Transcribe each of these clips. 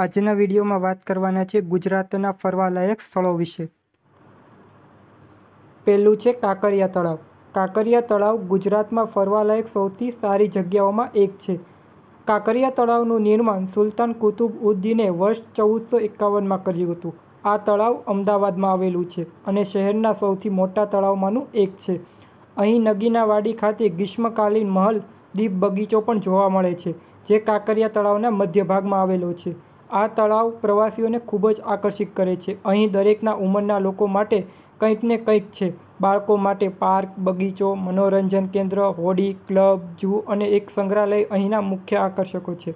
આજના વિડીયોમાં વાત કરવાના છે ગુજરાતના ફરવાલાયક સ્થળો વિશે પહેલું છે કાંકરિયા તળાવ કાંકરિયા તળાવ ગુજરાતમાં ફરવાલાયક સૌથી સારી જગ્યાઓમાં એક છે કાંકરિયા તળાવનું નિર્માણ સુલતાન કુતુબ ઉદ્દીને વર્ષ ચૌદસો એકાવનમાં કર્યું હતું આ તળાવ અમદાવાદમાં આવેલું છે અને શહેરના સૌથી મોટા તળાવમાંનું એક છે અહીં નગીનાવાડી ખાતે ગ્રીષ્મકાલીન મહલ દીપ બગીચો પણ જોવા મળે છે જે કાંકરિયા તળાવના મધ્ય ભાગમાં આવેલો છે આ તળાવ પ્રવાસીઓને ખૂબ જ આકર્ષિત કરે છે અહીં દરેકના ઉંમરના લોકો માટે કંઈક ને કંઈક છે બાળકો માટે પાર્ક બગીચો મનોરંજન કેન્દ્ર હોડી ક્લબ ઝૂ અને એક સંગ્રહાલય અહીંના મુખ્ય આકર્ષકો છે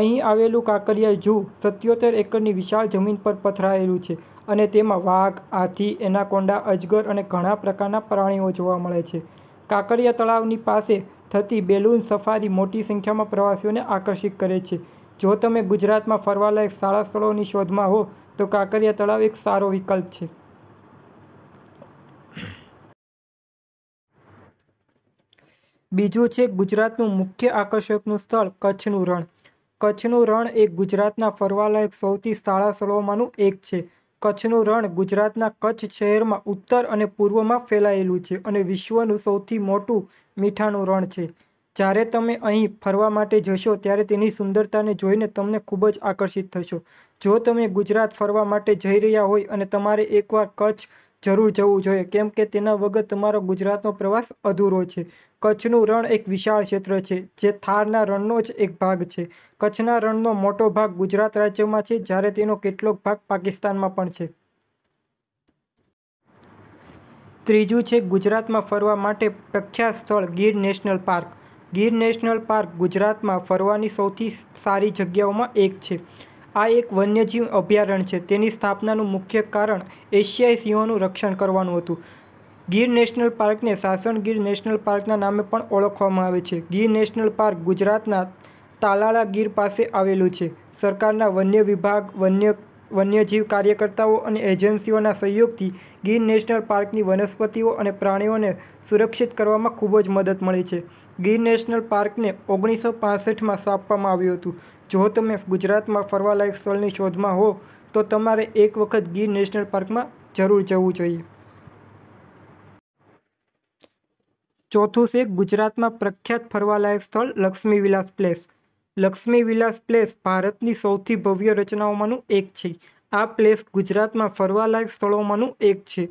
અહીં આવેલું કાંકરિયા ઝૂ સત્યોતેર એકરની વિશાળ જમીન પર પથરાયેલું છે અને તેમાં વાઘ હાથી એનાકોન્ડા અજગર અને ઘણા પ્રકારના પ્રાણીઓ જોવા મળે છે કાંકરિયા તળાવની પાસે થતી બેલૂન સફારી મોટી સંખ્યામાં પ્રવાસીઓને આકર્ષિત કરે છે જો તમે ગુજરાતમાં ફરવાલાયક સારા સ્થળોની શોધમાં હો તો કાંકરિયા તળાવ એક સારો વિકલ્પ છે બીજું છે ગુજરાતનું મુખ્ય આકર્ષકનું સ્થળ કચ્છનું રણ કચ્છનું રણ એ ગુજરાતના ફરવાલાયક સૌથી શાળા સ્થળોમાંનું એક છે કચ્છનું રણ ગુજરાતના કચ્છ શહેરમાં ઉત્તર અને પૂર્વમાં ફેલાયેલું છે અને વિશ્વનું સૌથી મોટું મીઠાનું રણ છે જ્યારે તમે અહીં ફરવા માટે જશો ત્યારે તેની સુંદરતાને જોઈને તમને ખૂબ જ આકર્ષિત થશો જો તમે ગુજરાત ફરવા માટે જઈ રહ્યા હોય અને તમારે એકવાર કચ્છ જરૂર જવું જોઈએ કેમ કે તેના વગર તમારો ગુજરાતનો પ્રવાસ અધૂરો છે કચ્છનું રણ એક વિશાળ ક્ષેત્ર છે જે થારના રણનો જ એક ભાગ છે કચ્છના રણનો મોટો ભાગ ગુજરાત રાજ્યમાં છે જ્યારે તેનો કેટલોક ભાગ પાકિસ્તાનમાં પણ છે ત્રીજું છે ગુજરાતમાં ફરવા માટે પ્રખ્યાત સ્થળ Gir national park Gir national park ગુજરાતમાં ફરવાની સૌથી સારી જગ્યાઓમાં એક છે આ એક વન્યજીવ અભયારણ્ય છે તેની સ્થાપનાનું મુખ્ય કારણ એશિયાઈ સિંહોનું રક્ષણ કરવાનું હતું ગીર નેશનલ પાર્કને સાસણ ગીર નેશનલ પાર્કના નામે પણ ઓળખવામાં આવે છે ગીર નેશનલ પાર્ક ગુજરાતના તાલાળા ગીર પાસે આવેલું છે સરકારના વન્ય વિભાગ વન્ય વન્યજીવ કાર્યકર્તાઓ અને એજન્સીઓના સહયોગથી ગીર નેશનલ પાર્કની વનસ્પતિઓ અને પ્રાણીઓને સુરક્ષિત કરવામાં ખૂબ જ મદદ મળી છે ગીર નેશનલ પાર્કને ઓગણીસો પાંસઠમાં સ્થાપવામાં આવ્યું હતું જો તમે ગુજરાતમાં ફરવાલાયક સ્થળની શોધમાં હો તો તમારે એક વખત ગીર નેશનલ પાર્કમાં જરૂર જવું જોઈએ ચોથું છે ગુજરાતમાં પ્રખ્યાત ફરવાલાયક સ્થળ લક્ષ્મી વિલાસ પ્લેસ લક્ષ્મી વિલાસ પ્લેસ ભારતની સૌથી ભવ્ય રચનાઓમાંનું એક છે. આ પ્લેસ ગુજરાતમાં ફરવાલાયક સ્થળોમાંનું એક છે.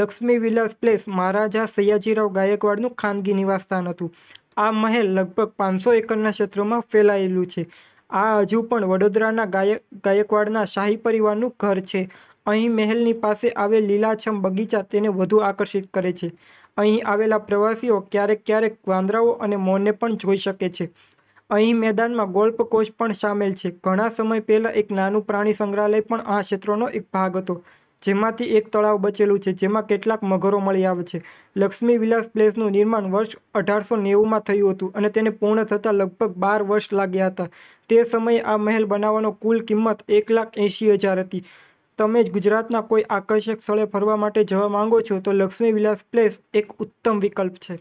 લક્ષ્મી વિલાસ પ્લેસ મહારાજા સયાજીરાવ ગાયકવાડનું ખાનગી નિવાસસ્થાન હતું. આ મહેલ લગભગ પાંચસો એકરના ક્ષેત્રમાં ફેલાયેલું છે. આ હજુ પણ વડોદરાના ગાયક ગાયકવાડના શાહી પરિવારનું ઘર છે. અહીં મહેલની પાસે આવેલ લીલાછમ બગીચા તેને વધુ આકર્ષિત કરે છે. અહીં આવેલા પ્રવાસીઓ ક્યારેક ક્યારેક વાંદરાઓ અને મોરને પણ જોઈ શકે છે. અહીં મેદાનમાં ગોલ્ફ કોર્સ પણ સામેલ છે. ઘણા સમય પહેલા એક નાનું પ્રાણી સંગ્રહાલય પણ આ ક્ષેત્રનો એક ભાગ હતો, જેમાંથી એક તળાવ બચેલું છે જેમાં કેટલાક મગરો મળી આવે છે. લક્ષ્મી વિલાસ પ્લેસનું નિર્માણ વર્ષ અઢારસો નેવુંમાં થયું હતું અને તેને પૂર્ણ થતાં લગભગ બાર વર્ષ લાગ્યા હતા. તે સમયે આ મહેલ બનાવવાનો કુલ કિંમત એક લાખ એંશી હજાર હતી. તમે જ ગુજરાતના કોઈ આકર્ષક સ્થળે ફરવા માટે જવા માંગો છો તો લક્ષ્મી વિલાસ પ્લેસ એક ઉત્તમ વિકલ્પ છે.